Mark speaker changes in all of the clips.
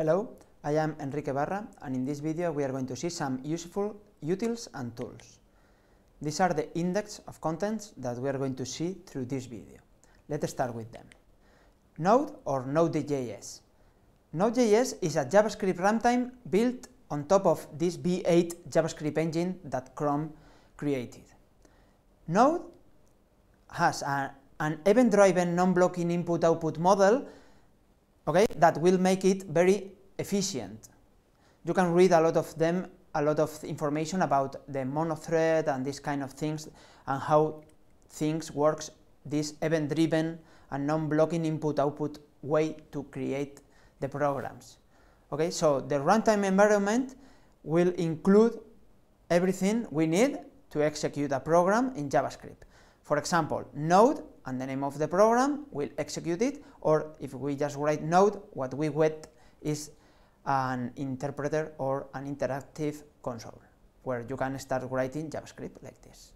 Speaker 1: Hello, I am Enrique Barra and in this video we are going to see some useful utils and tools. These are the index of contents that we are going to see through this video. Let's start with them. Node or Node.js. Node.js is a JavaScript runtime built on top of this V8 JavaScript engine that Chrome created. Node has a, an event-driven non-blocking input-output model okay, that will make it very efficient. You can read a lot of them, a lot of information about the monothread and these kind of things and how things works this event-driven and non-blocking input-output way to create the programs. Okay, so the runtime environment will include everything we need to execute a program in JavaScript. For example, Node and the name of the program will execute it, or if we just write node, what we get is an interpreter or an interactive console, where you can start writing JavaScript like this.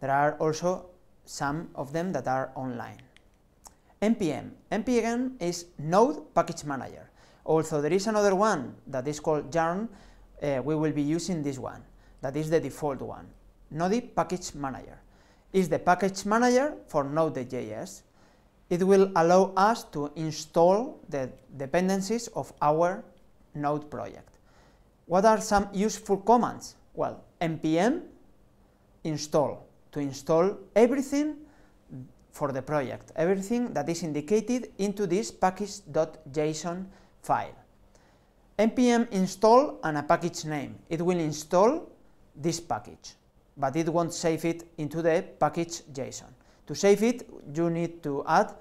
Speaker 1: There are also some of them that are online. NPM. NPM is Node Package Manager. Also, there is another one that is called Yarn. Uh, we will be using this one. That is the default one, Node Package Manager is the package manager for Node.js. It will allow us to install the dependencies of our Node project. What are some useful commands? Well, npm install, to install everything for the project, everything that is indicated into this package.json file. npm install and a package name. It will install this package but it won't save it into the package JSON. To save it, you need to add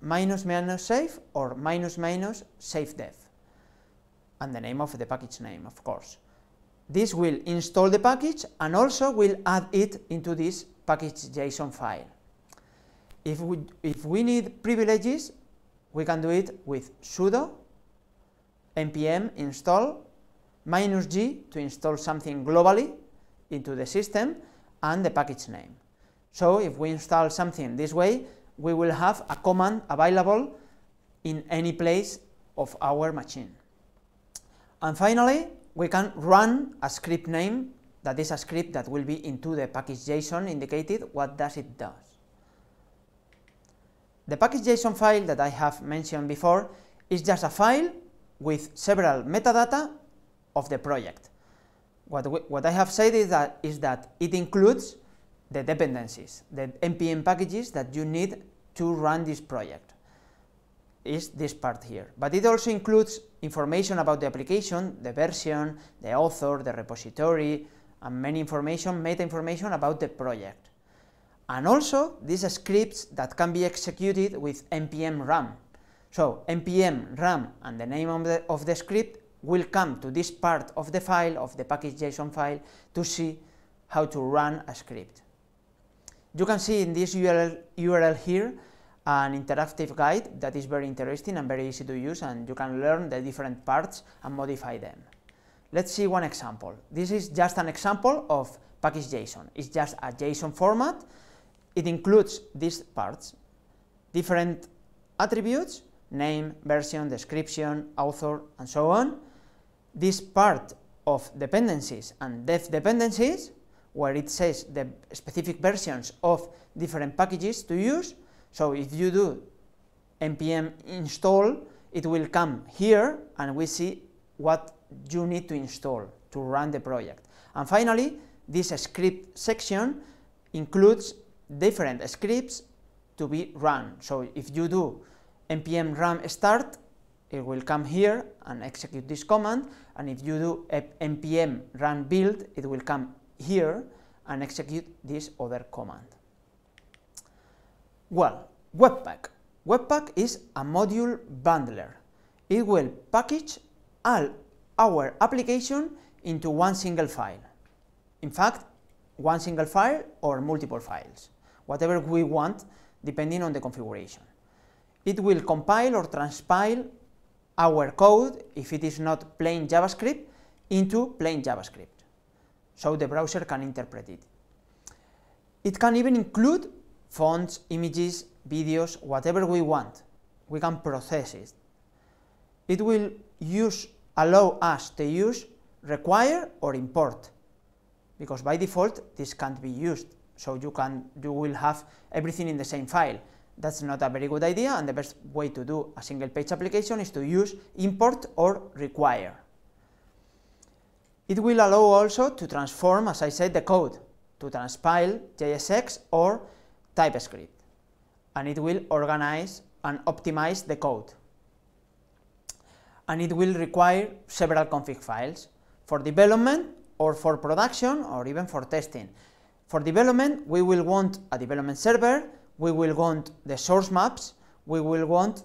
Speaker 1: minus minus save or minus minus save dev and the name of the package name, of course. This will install the package and also will add it into this package JSON file. If we, if we need privileges, we can do it with sudo npm install minus g to install something globally into the system and the package name. So if we install something this way, we will have a command available in any place of our machine. And finally, we can run a script name, that is a script that will be into the package JSON indicated what does it does. The package JSON file that I have mentioned before is just a file with several metadata of the project. What, we, what I have said is that, is that it includes the dependencies, the NPM packages that you need to run this project, is this part here. But it also includes information about the application, the version, the author, the repository, and many information, meta information about the project. And also these scripts that can be executed with npm run. So npm run and the name of the, of the script will come to this part of the file, of the package.json file, to see how to run a script. You can see in this URL, URL here an interactive guide that is very interesting and very easy to use and you can learn the different parts and modify them. Let's see one example. This is just an example of package.json. It's just a JSON format. It includes these parts, different attributes, name, version, description, author, and so on this part of dependencies and dev dependencies, where it says the specific versions of different packages to use. So if you do npm install, it will come here and we see what you need to install to run the project. And finally, this script section includes different scripts to be run. So if you do npm run start, it will come here and execute this command, and if you do npm run build, it will come here and execute this other command. Well, Webpack. Webpack is a module bundler. It will package all our application into one single file. In fact, one single file or multiple files, whatever we want, depending on the configuration. It will compile or transpile our code, if it is not plain JavaScript, into plain JavaScript, so the browser can interpret it. It can even include fonts, images, videos, whatever we want. We can process it. It will use, allow us to use require or import, because by default this can't be used, so you, can, you will have everything in the same file. That's not a very good idea and the best way to do a single page application is to use import or require. It will allow also to transform, as I said, the code to transpile JSX or TypeScript and it will organize and optimize the code. And it will require several config files for development or for production or even for testing. For development, we will want a development server we will want the source maps, we will want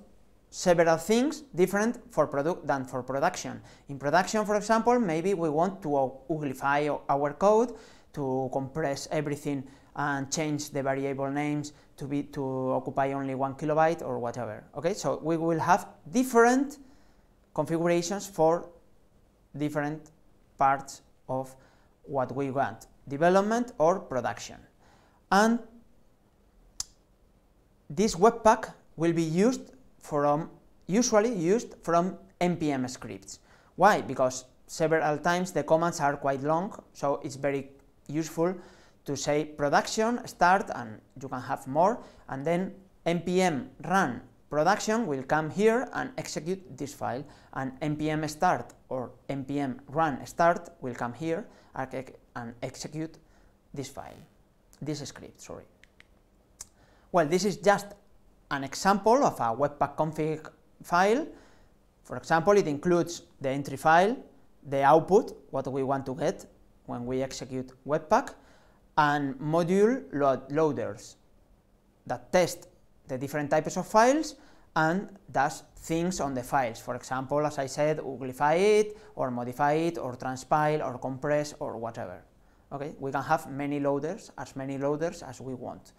Speaker 1: several things different for product than for production. In production, for example, maybe we want to uglify our code, to compress everything and change the variable names to be to occupy only one kilobyte or whatever. Okay, so we will have different configurations for different parts of what we want, development or production. And this webpack will be used from, usually used from npm scripts. Why? Because several times the commands are quite long, so it's very useful to say production start and you can have more, and then npm run production will come here and execute this file, and npm start or npm run start will come here and execute this file, this script, sorry. Well, this is just an example of a Webpack config file. For example, it includes the entry file, the output, what we want to get when we execute Webpack, and module load loaders that test the different types of files and does things on the files. For example, as I said, uglify it, or modify it, or transpile, or compress, or whatever. Okay, we can have many loaders, as many loaders as we want.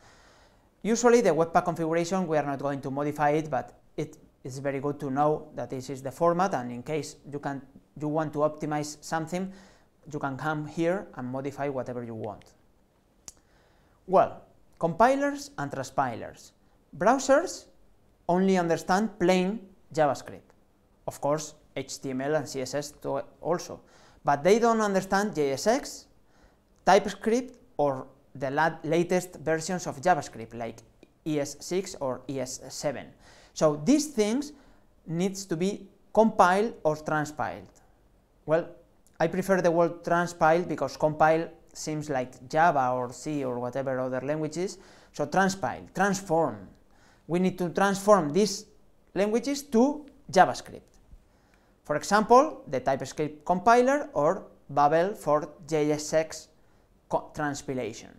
Speaker 1: Usually the Webpack configuration, we are not going to modify it, but it is very good to know that this is the format and in case you, can, you want to optimize something, you can come here and modify whatever you want. Well, compilers and transpilers. Browsers only understand plain JavaScript. Of course, HTML and CSS also, but they don't understand JSX, TypeScript or the latest versions of JavaScript, like ES6 or ES7. So these things needs to be compiled or transpiled. Well, I prefer the word transpiled because compile seems like Java or C or whatever other languages. So transpile, transform. We need to transform these languages to JavaScript. For example, the TypeScript compiler or Babel for JSX transpilation.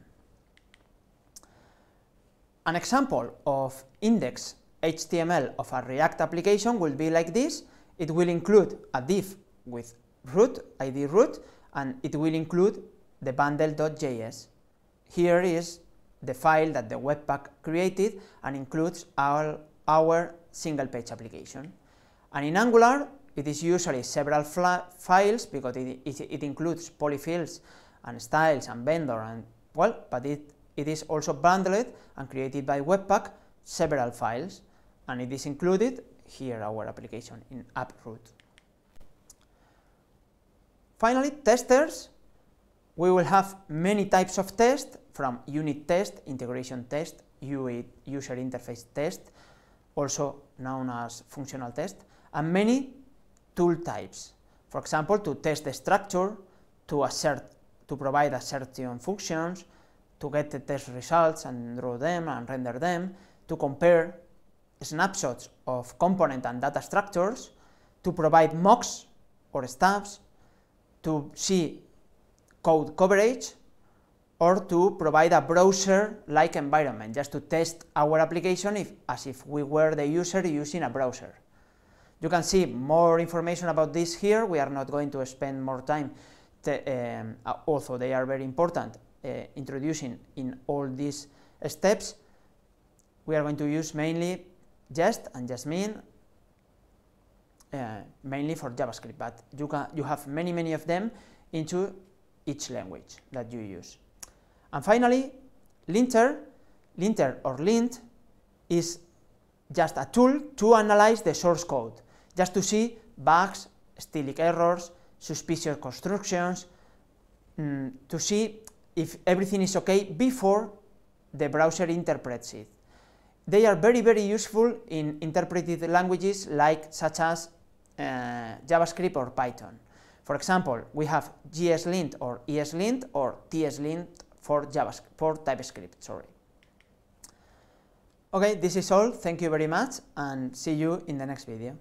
Speaker 1: An example of index HTML of a React application will be like this. It will include a div with root, id root, and it will include the bundle.js. Here is the file that the Webpack created and includes our, our single page application. And in Angular, it is usually several files because it, it, it includes polyfills and styles and vendor and well, but it, it is also bundled and created by Webpack several files and it is included here our application in AppRoot. Finally, testers. We will have many types of tests from unit test, integration test, UI, user interface test, also known as functional test, and many tool types. For example, to test the structure, to assert to provide assertion functions, to get the test results and draw them and render them, to compare snapshots of component and data structures, to provide mocks or stubs, to see code coverage, or to provide a browser-like environment, just to test our application if, as if we were the user using a browser. You can see more information about this here, we are not going to spend more time um, uh, they are very important, uh, introducing in all these steps, we are going to use mainly Jest and Jasmine, uh, mainly for JavaScript, but you, can, you have many, many of them into each language that you use. And finally, linter, linter or lint is just a tool to analyze the source code, just to see bugs, stylistic errors, suspicious constructions, mm, to see if everything is okay before the browser interprets it. They are very, very useful in interpreted languages like such as uh, JavaScript or Python. For example, we have GSLint or ESLint or TSLint for, JavaScript, for TypeScript. Sorry. Okay, this is all. Thank you very much and see you in the next video.